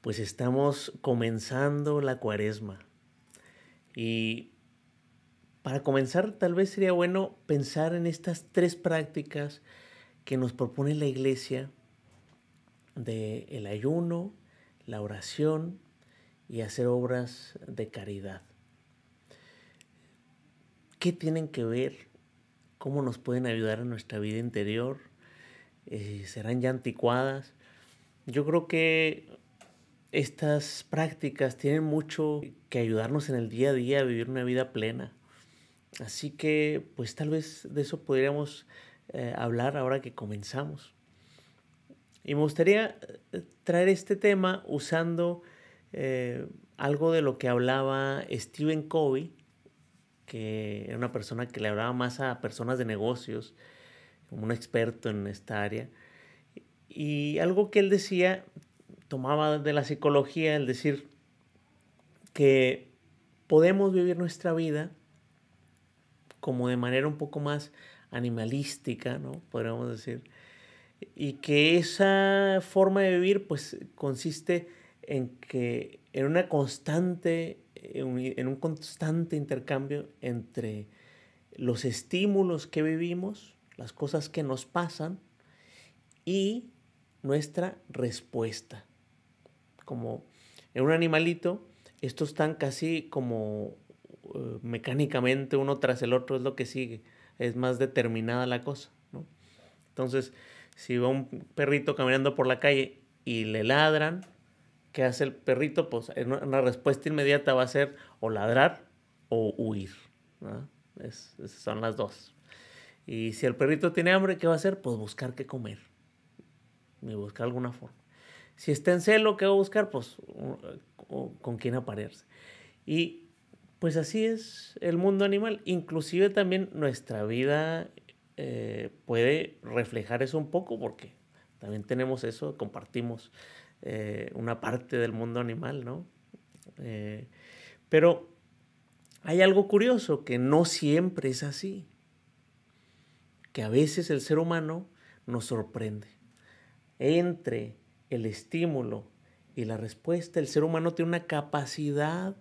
pues estamos comenzando la cuaresma. Y para comenzar, tal vez sería bueno pensar en estas tres prácticas que nos propone la iglesia de el ayuno, la oración y hacer obras de caridad. ¿Qué tienen que ver? ¿Cómo nos pueden ayudar en nuestra vida interior? Eh, ¿Serán ya anticuadas? Yo creo que estas prácticas tienen mucho que ayudarnos en el día a día a vivir una vida plena. Así que pues tal vez de eso podríamos eh, hablar ahora que comenzamos. Y me gustaría eh, traer este tema usando eh, algo de lo que hablaba Stephen Covey, que era una persona que le hablaba más a personas de negocios, como un experto en esta área. Y algo que él decía tomaba de la psicología el decir que podemos vivir nuestra vida como de manera un poco más animalística, ¿no? Podríamos decir. Y que esa forma de vivir, pues, consiste en que en una constante, en un constante intercambio entre los estímulos que vivimos, las cosas que nos pasan y nuestra respuesta como en un animalito, estos están casi como eh, mecánicamente uno tras el otro es lo que sigue, es más determinada la cosa, Entonces, si va un perrito caminando por la calle y le ladran, ¿qué hace el perrito? Pues una respuesta inmediata va a ser o ladrar o huir, son las dos. Y si el perrito tiene hambre, ¿qué va a hacer? Pues buscar qué comer. Y buscar alguna forma. Si está en celo, ¿qué va a buscar? Pues con quién aparearse. Y pues así es el mundo animal. Inclusive también nuestra vida eh, puede reflejar eso un poco porque también tenemos eso, compartimos eh, una parte del mundo animal, ¿no? Eh, pero hay algo curioso, que no siempre es así, que a veces el ser humano nos sorprende. Entre el estímulo y la respuesta. El ser humano tiene una capacidad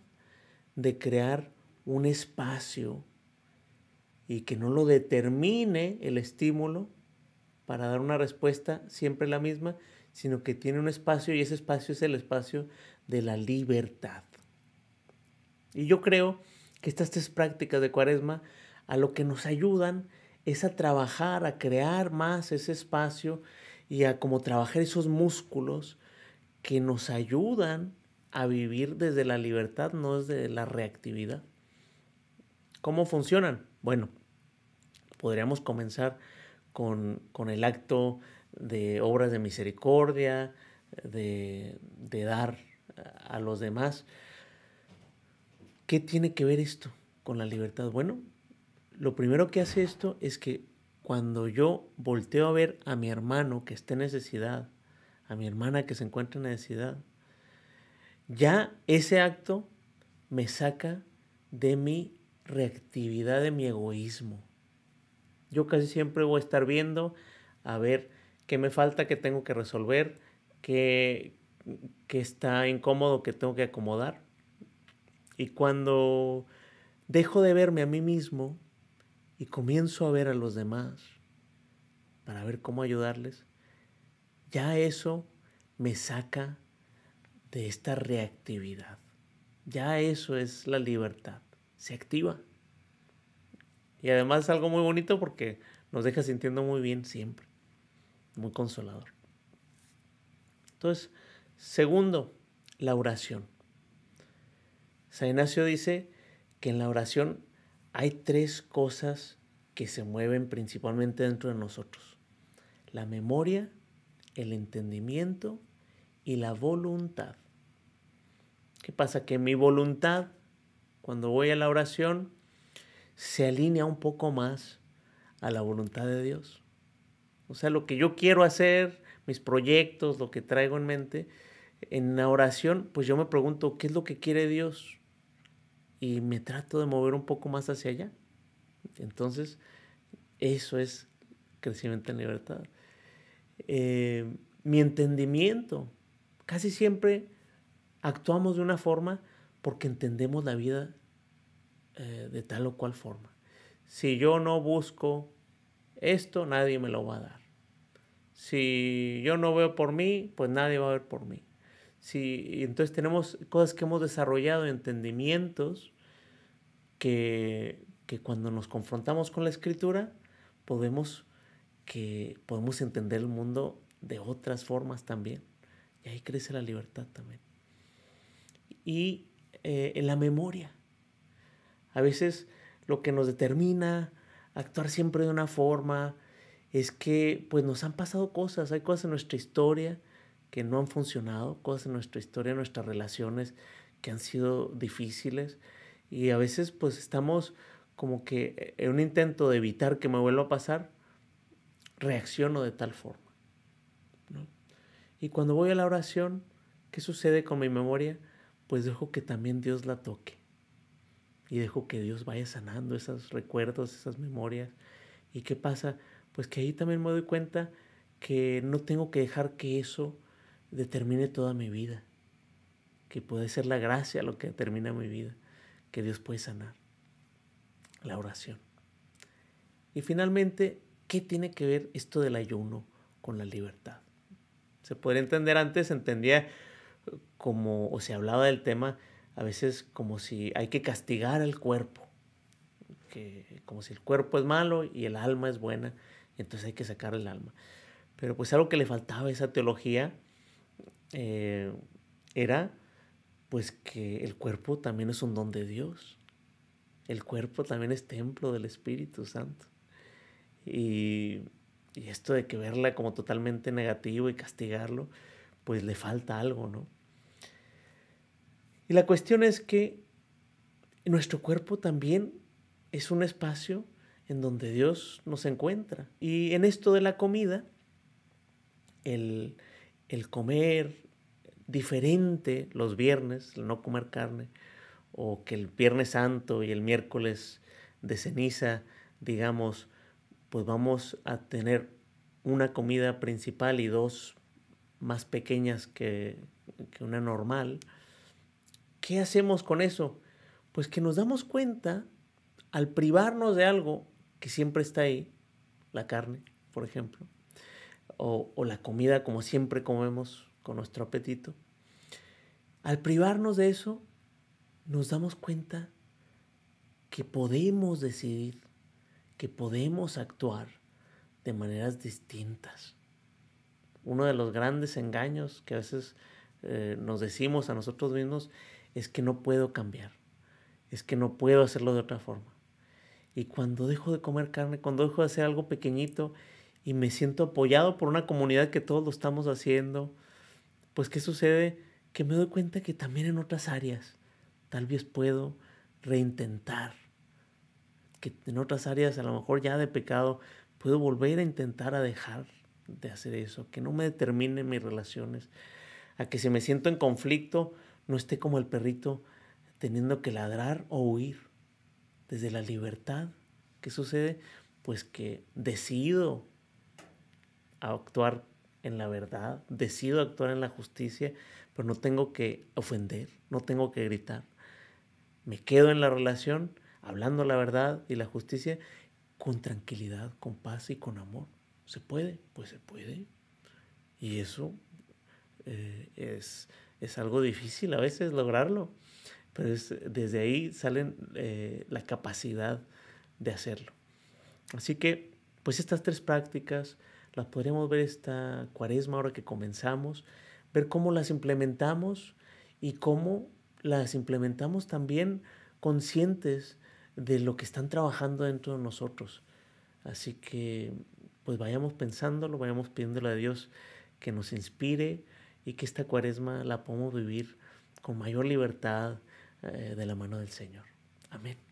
de crear un espacio y que no lo determine el estímulo para dar una respuesta siempre la misma, sino que tiene un espacio y ese espacio es el espacio de la libertad. Y yo creo que estas tres prácticas de cuaresma a lo que nos ayudan es a trabajar, a crear más ese espacio y a como trabajar esos músculos que nos ayudan a vivir desde la libertad, no desde la reactividad. ¿Cómo funcionan? Bueno, podríamos comenzar con, el acto de obras de misericordia, de dar a los demás. ¿Qué tiene que ver esto con la libertad? Bueno, lo primero que hace esto es que cuando yo volteo a ver a mi hermano que está en necesidad, a mi hermana que se encuentra en necesidad, ya ese acto me saca de mi reactividad, de mi egoísmo. Yo casi siempre voy a estar viendo a ver qué me falta, qué tengo que resolver, qué, está incómodo, qué tengo que acomodar. Y cuando dejo de verme a mí mismo, y comienzo a ver a los demás para ver cómo ayudarles, ya eso me saca de esta reactividad. Ya eso es la libertad. Se activa. Y además es algo muy bonito porque nos deja sintiendo muy bien siempre. Muy consolador. Entonces, segundo, la oración. San Ignacio dice que en la oración hay tres cosas que se mueven principalmente dentro de nosotros. La memoria, el entendimiento y la voluntad. ¿Qué pasa? Que mi voluntad, cuando voy a la oración, se alinea un poco más a la voluntad de Dios. O sea, lo que yo quiero hacer, mis proyectos, lo que traigo en mente, en la oración, pues yo me pregunto, ¿qué es lo que quiere Dios? y me trato de mover un poco más hacia allá. Entonces, eso es crecimiento en libertad. Eh, mi entendimiento. Casi siempre actuamos de una forma porque entendemos la vida eh, de tal o cual forma. Si yo no busco esto, nadie me lo va a dar. Si yo no veo por mí, pues nadie va a ver por mí. Sí, entonces tenemos cosas que hemos desarrollado, entendimientos, que, cuando nos confrontamos con la escritura podemos, que, podemos entender el mundo de otras formas también. Y ahí crece la libertad también. Y eh, en la memoria. A veces lo que nos determina actuar siempre de una forma es que pues nos han pasado cosas, hay cosas en nuestra historia que no han funcionado, cosas en nuestra historia, en nuestras relaciones que han sido difíciles y a veces pues estamos como que en un intento de evitar que me vuelva a pasar, reacciono de tal forma. Y cuando voy a la oración, ¿qué sucede con mi memoria? Pues dejo que también Dios la toque y dejo que Dios vaya sanando esos recuerdos, esas memorias. ¿Y qué pasa? Pues que ahí también me doy cuenta que no tengo que dejar que eso determine toda mi vida, que puede ser la gracia lo que determina mi vida, que Dios puede sanar, la oración. Y finalmente, ¿qué tiene que ver esto del ayuno con la libertad? Se podría entender antes, se entendía como, o se hablaba del tema a veces como si hay que castigar al cuerpo, que, como si el cuerpo es malo y el alma es buena, entonces hay que sacar el alma. Pero pues algo que le faltaba a esa teología eh, era pues que el cuerpo también es un don de Dios. El cuerpo también es templo del Espíritu Santo. Y, y esto de que verla como totalmente negativo y castigarlo, pues le falta algo, ¿no? Y la cuestión es que nuestro cuerpo también es un espacio en donde Dios nos encuentra. Y en esto de la comida, el, el comer diferente los viernes, el no comer carne, o que el viernes santo y el miércoles de ceniza, digamos, pues vamos a tener una comida principal y dos más pequeñas que, que una normal. ¿Qué hacemos con eso? Pues que nos damos cuenta al privarnos de algo que siempre está ahí, la carne, por ejemplo, o, la comida como siempre comemos con nuestro apetito, al privarnos de eso, nos damos cuenta que podemos decidir, que podemos actuar de maneras distintas. Uno de los grandes engaños que a veces eh, nos decimos a nosotros mismos es que no puedo cambiar, es que no puedo hacerlo de otra forma. Y cuando dejo de comer carne, cuando dejo de hacer algo pequeñito y me siento apoyado por una comunidad que todos lo estamos haciendo, pues ¿qué sucede? Que me doy cuenta que también en otras áreas tal vez puedo reintentar, que en otras áreas a lo mejor ya de pecado puedo volver a intentar a dejar de hacer eso, que no me determine mis relaciones, a que si me siento en conflicto no esté como el perrito teniendo que ladrar o huir. Desde la libertad, ¿qué sucede? Pues que decido a actuar en la verdad, decido actuar en la justicia, pero no tengo que ofender, no tengo que gritar. Me quedo en la relación hablando la verdad y la justicia con tranquilidad, con paz y con amor. ¿Se puede? Pues se puede. Y eso eh, es, algo difícil a veces lograrlo, pero desde ahí salen eh, la capacidad de hacerlo. Así que, pues estas tres prácticas, las podríamos ver esta cuaresma ahora que comenzamos, ver cómo las implementamos y cómo las implementamos también conscientes de lo que están trabajando dentro de nosotros. Así que pues vayamos pensándolo, vayamos pidiéndole a Dios que nos inspire y que esta cuaresma la podamos vivir con mayor libertad eh, de la mano del Señor. Amén.